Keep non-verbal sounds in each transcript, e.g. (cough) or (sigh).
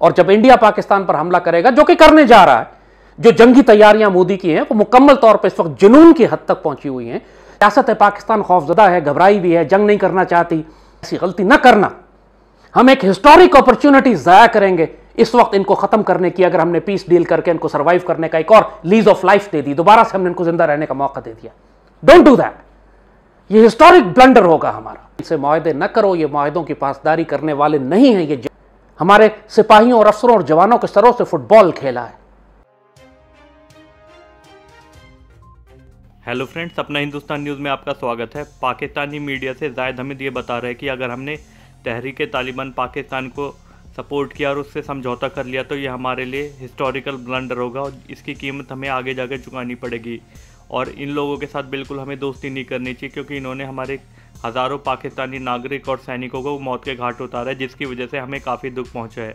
और जब इंडिया पाकिस्तान पर हमला करेगा जो कि करने जा रहा है जो जंगी तैयारियां मोदी की हैं वो मुकम्मल तौर पर इस वक्त जुनून की हद तक पहुंची हुई हैं सियासत है पाकिस्तान खौफजदा है घबराई भी है जंग नहीं करना चाहती ऐसी गलती ना करना हम एक हिस्टोरिक अपॉर्चुनिटी ज़ाया करेंगे इस वक्त इनको ख़त्म करने की अगर हमने पीस डील करके इनको सर्वाइव करने का एक और लीज ऑफ लाइफ दे दी दोबारा से हमने इनको जिंदा रहने का मौका दे दिया डोंट डू दैट ये हिस्टोरिक ब्लंडर होगा हमारा इनसे माहदे न करो ये माहदों की पासदारी करने वाले नहीं है ये हमारे सिपाहियों और अफसरों और जवानों के सरों से फुटबॉल खेला है हेलो फ्रेंड्स अपना हिंदुस्तान न्यूज़ में आपका स्वागत है पाकिस्तानी मीडिया से जायद हमिद ये बता रहे हैं कि अगर हमने तहरीक तालिबान पाकिस्तान को सपोर्ट किया और उससे समझौता कर लिया तो ये हमारे लिए हिस्टोरिकल ब्लंडर होगा और इसकी कीमत हमें आगे जाकर चुकानी पड़ेगी और इन लोगों के साथ बिल्कुल हमें दोस्ती नहीं करनी चाहिए क्योंकि इन्होंने हमारे हज़ारों पाकिस्तानी नागरिक और सैनिकों को मौत के घाट उतारा है जिसकी वजह से हमें काफ़ी दुख पहुँचा है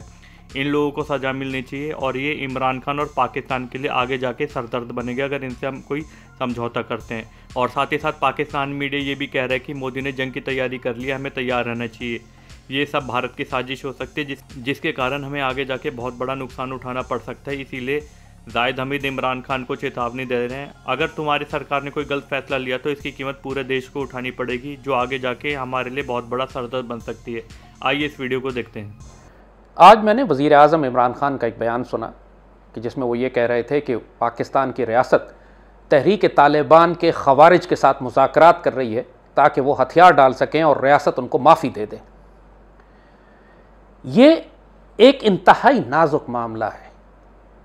इन लोगों को सज़ा मिलनी चाहिए और ये इमरान खान और पाकिस्तान के लिए आगे जाके सरदर्द बनेंगे अगर इनसे हम कोई समझौता करते हैं और साथ ही साथ पाकिस्तान मीडिया ये भी कह रहा है कि मोदी ने जंग की तैयारी कर ली है हमें तैयार रहना चाहिए ये सब भारत की साजिश हो सकती है जिस जिसके कारण हमें आगे जाके बहुत बड़ा नुकसान उठाना पड़ सकता है इसीलिए जायद हमीद इमरान खान को चेतावनी दे रहे हैं अगर तुम्हारी सरकार ने कोई गलत फैसला लिया तो इसकी कीमत पूरे देश को उठानी पड़ेगी जो आगे जाके हमारे लिए बहुत बड़ा सरदर्द बन सकती है आइए इस वीडियो को देखते हैं आज मैंने वज़ी अजम इमरान खान का एक बयान सुना कि जिसमें वो ये कह रहे थे कि पाकिस्तान की रियासत तहरीक तालिबान के खवारिज के साथ मुजाकर कर रही है ताकि वो हथियार डाल सकें और रियासत उनको माफ़ी दे दें ये एक इंतहाई नाजुक मामला है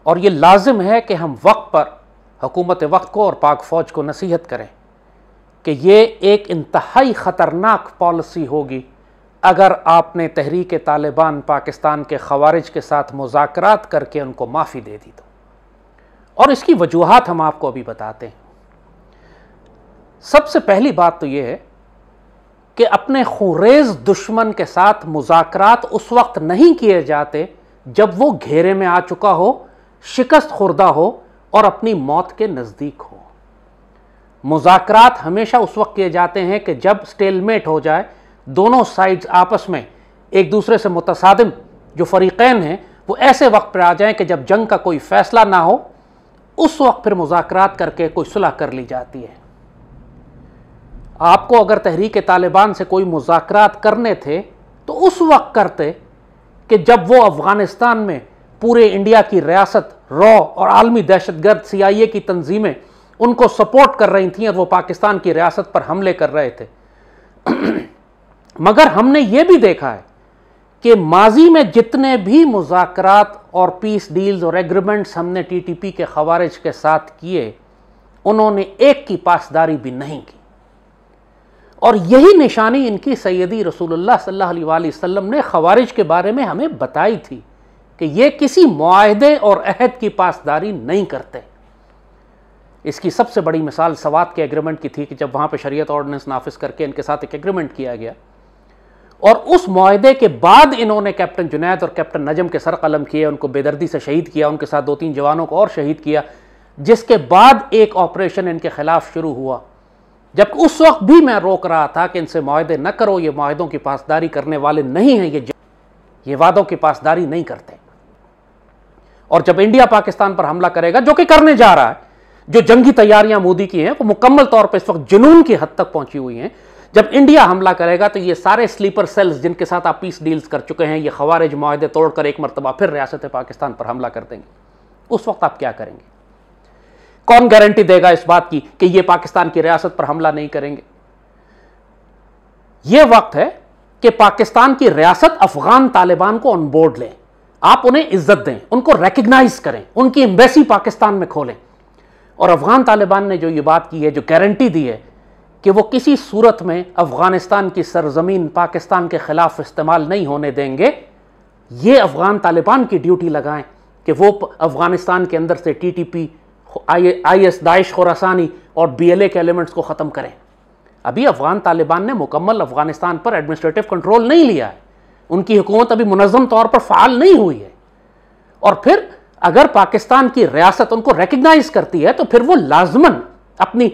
और ये लाजिम है कि हम वक्त पर हुकूमत वक्त को और पाक फ़ौज को नसीहत करें कि ये एक इंतहाई ख़तरनाक पॉलिसी होगी अगर आपने तहरीक तालिबान पाकिस्तान के खवारिज के साथ मुजाकर करके उनको माफ़ी दे दी तो और इसकी वजूहत हम आपको अभी बताते हैं सबसे पहली बात तो ये है कि अपने खुरेज दुश्मन के साथ मुजाकर उस वक्त नहीं किए जाते जब वो घेरे में आ चुका हो शिकस्त खुर्दा हो और अपनी मौत के नज़दीक हो मुजाकरात हमेशा उस वक्त किए जाते हैं कि जब स्टेलमेट हो जाए दोनों साइड्स आपस में एक दूसरे से मुतसादम जो फरीक़ैन हैं वो ऐसे वक्त पर आ जाएं कि जब जंग का कोई फ़ैसला ना हो उस वक्त फिर मुजाकरात करके कोई सुलह कर ली जाती है आपको अगर तहरीक तालिबान से कोई मुजाकरात करने थे तो उस वक्त करते कि जब वो अफ़गानिस्तान में पूरे इंडिया की रियासत रॉ और आलमी दहशतगर्द सीआईए की तंजीमें उनको सपोर्ट कर रही थी और वो पाकिस्तान की रियासत पर हमले कर रहे थे (clears throat) मगर हमने ये भी देखा है कि माजी में जितने भी मुजाकरात और पीस डील्स और एग्रीमेंट्स हमने टीटीपी के खवारिज के साथ किए उन्होंने एक की पासदारी भी नहीं की और यही निशानी इनकी सैदी रसूलुल्लाह सल्लल्लाहु अलैहि वसल्लम ने खवारिज के बारे में हमें बताई थी कि ये किसी माहदे और अहद की पासदारी नहीं करते इसकी सबसे बड़ी मिसाल सवात के एग्रीमेंट की थी कि जब वहाँ पर शरीयत ऑर्डिनेंस नाफिज करके इनके साथ एक एग्रीमेंट किया गया और उस माहदे के बाद इन्होंने कैप्टन जुनैद और कैप्टन नजम के सर कलम किए उनको बेदर्दी से शहीद किया उनके साथ दो तीन जवानों को और शहीद किया जिसके बाद एक ऑपरेशन इनके खिलाफ शुरू हुआ जबकि उस वक्त भी मैं रोक रहा था कि इनसे माहदे न करो ये माहदों की पासदारी करने वाले नहीं हैं ये ये वादों की पासदारी नहीं करते और जब इंडिया पाकिस्तान पर हमला करेगा जो कि करने जा रहा है जो जंगी तैयारियां मोदी की हैं वो मुकम्मल तौर पर इस वक्त जुनून की हद तक पहुंची हुई हैं जब इंडिया हमला करेगा तो ये सारे स्लीपर सेल्स जिनके साथ आप पीस डील्स कर चुके हैं ये खवारिज माहदे तोड़कर एक मरतबा फिर रियासत पाकिस्तान पर हमला कर देंगे उस वक्त आप क्या करेंगे कौन गारंटी देगा इस बात की कि ये पाकिस्तान की रियासत पर हमला नहीं करेंगे ये वक्त है कि पाकिस्तान की रियासत अफगान तालिबान को ऑन बोर्ड लें आप उन्हें इज्जत दें उनको रिकग्नाइज करें उनकी एम्बेसी पाकिस्तान में खोलें और अफगान तालिबान ने जो ये बात की है जो गारंटी दी है कि वो किसी सूरत में अफगानिस्तान की सरजमीन पाकिस्तान के खिलाफ इस्तेमाल नहीं होने देंगे ये अफगान तालिबान की ड्यूटी लगाएं कि वो अफगानिस्तान के अंदर से T T P I S Daesh खुरासानी और बी एल ए के एलिमेंट्स को ख़त्म करें अभी अफगान तालिबान ने मुकम्मल अफगानिस्तान पर एडमिनिस्ट्रेटिव कंट्रोल नहीं लिया है उनकी हुकूमत अभी मुनजम तौर पर फ़ाल नहीं हुई है और फिर अगर पाकिस्तान की रियासत उनको रिकग्नाइज करती है तो फिर वो लाजमन अपनी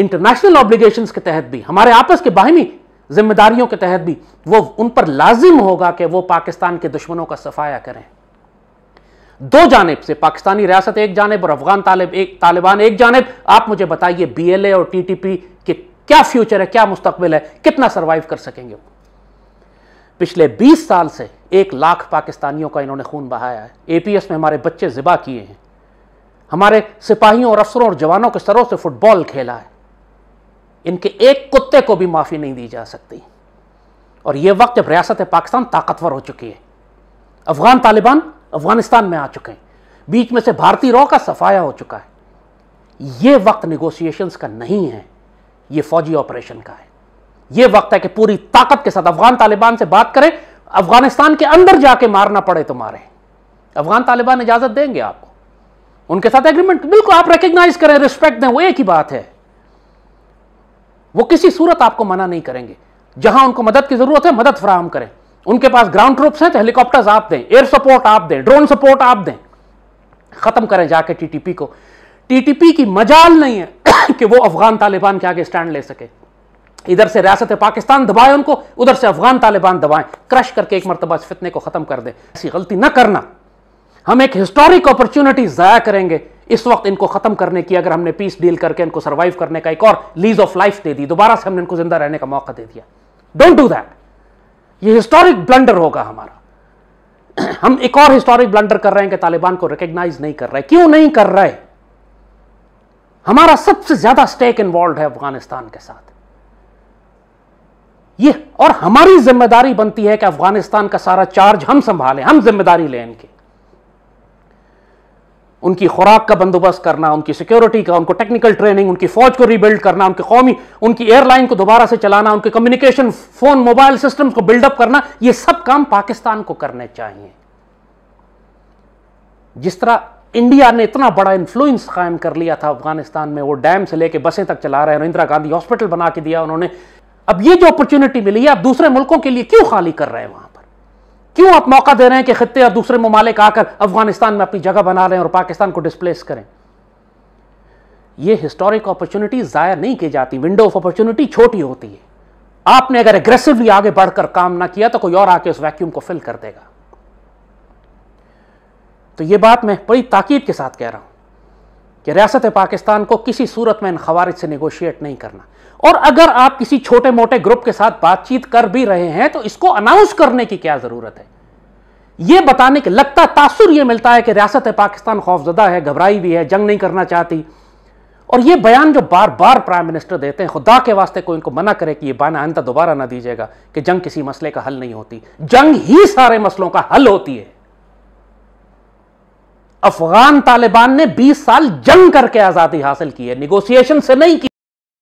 इंटरनेशनल ऑब्लिगेशन के तहत भी हमारे आपस के बाहमी जिम्मेदारियों के तहत भी वो उन पर लाजिम होगा कि वो पाकिस्तान के दुश्मनों का सफाया करें दो जानब से पाकिस्तानी रियासत एक जानब और अफगान तालिब एक तालिबान एक जानब आप मुझे बताइए बी एल ए और टी टी पी के क्या फ्यूचर है क्या मुस्तबिल है कितना सर्वाइव कर सकेंगे पिछले 20 साल से एक लाख पाकिस्तानियों का इन्होंने खून बहाया है एपीएस में हमारे बच्चे ज़िबा किए हैं हमारे सिपाहियों और अफसरों और जवानों के सरों से फुटबॉल खेला है इनके एक कुत्ते को भी माफ़ी नहीं दी जा सकती और ये वक्त जब रियासत पाकिस्तान ताकतवर हो चुकी है अफगान तालिबान अफगानिस्तान में आ चुके हैं बीच में से भारतीय रॉ का सफाया हो चुका है ये वक्त निगोशिएशंस का नहीं है ये फौजी ऑपरेशन का है यह वक्त है कि पूरी ताकत के साथ अफगान तालिबान से बात करें अफगानिस्तान के अंदर जाके मारना पड़े तो मारे अफगान तालिबान इजाजत देंगे आपको उनके साथ एग्रीमेंट बिल्कुल आप रिकग्नाइज करें रिस्पेक्ट दें वो एक ही बात है वो किसी सूरत आपको मना नहीं करेंगे जहां उनको मदद की जरूरत है मदद फराहम करें उनके पास ग्राउंड ट्रूप्स हैं तो हेलीकॉप्टर्स आप दें एयर सपोर्ट आप दें ड्रोन सपोर्ट आप दें खत्म करें जाके टीटीपी को टीटीपी की मजाल नहीं है (coughs) कि वो अफगान तालिबान के आगे स्टैंड ले सके इधर से रियासत पाकिस्तान दबाए उनको उधर से अफगान तालिबान दबाएं क्रश करके एक मरतबा इस फितने को ख़त्म कर दें ऐसी गलती ना करना हम एक हिस्टोरिक अपॉर्चुनिटी ज़ाया करेंगे इस वक्त इनको ख़त्म करने की अगर हमने पीस डील करके इनको सर्वाइव करने का एक और लीज ऑफ लाइफ दे दी दोबारा से हमने इनको जिंदा रहने का मौका दे दिया डोंट डू दैट ये हिस्टोरिक ब्लंडर होगा हमारा (clears throat) हम एक और हिस्टोरिक ब्लंडर कर रहे हैं कि तालिबान को रिकग्नाइज नहीं कर रहे क्यों नहीं कर रहे हमारा सबसे ज्यादा स्टेक इन्वॉल्व है अफगानिस्तान के साथ ये और हमारी जिम्मेदारी बनती है कि अफगानिस्तान का सारा चार्ज हम संभालें हम जिम्मेदारी लें इनकी उनकी खुराक का बंदोबस्त करना उनकी सिक्योरिटी का उनको टेक्निकल ट्रेनिंग उनकी फौज को रीबिल्ड करना उनकी कौमी उनकी एयरलाइन को दोबारा से चलाना उनके कम्युनिकेशन फोन मोबाइल सिस्टम को बिल्डअप करना ये सब काम पाकिस्तान को करने चाहिए जिस तरह इंडिया ने इतना बड़ा इन्फ्लुएंस कायम कर लिया था अफगानिस्तान में वो डैम से लेके बसें तक चला रहे हैं इंदिरा गांधी हॉस्पिटल बना के दिया उन्होंने अब ये जो अपॉर्चुनिटी मिली है आप दूसरे मुल्कों के लिए क्यों खाली कर रहे हैं वहां पर क्यों आप मौका दे रहे हैं कि खत्ते और दूसरे ममालिक आकर अफगानिस्तान में अपनी जगह बना रहे हैं और पाकिस्तान को डिस्प्लेस करें यह हिस्टोरिक अपॉर्चुनिटी ज़ाया नहीं की जाती विंडो ऑफ अपॉर्चुनिटी छोटी होती है आपने अगर एग्रेसिवली आगे बढ़कर काम ना किया तो कोई और आके उस वैक्यूम को फिल कर देगा तो यह बात मैं बड़ी ताकीद के साथ कह रहा हूं कि रियासत पाकिस्तान को किसी सूरत में इन खवारिज से निगोशिएट नहीं करना और अगर आप किसी छोटे मोटे ग्रुप के साथ बातचीत कर भी रहे हैं तो इसको अनाउंस करने की क्या ज़रूरत है यह बताने के लगता तासुर यह मिलता है कि रियासत पाकिस्तान खौफजदा है घबराई भी है जंग नहीं करना चाहती और यह बयान जो बार बार प्राइम मिनिस्टर देते हैं खुदा के वास्ते कोई इनको मना करे कि यह बयान आंदा दोबारा ना दीजिएगा कि जंग किसी मसले का हल नहीं होती जंग ही सारे मसलों का हल होती है अफगान तालिबान ने 20 साल जंग करके आजादी हासिल की है निगोसिएशन से नहीं की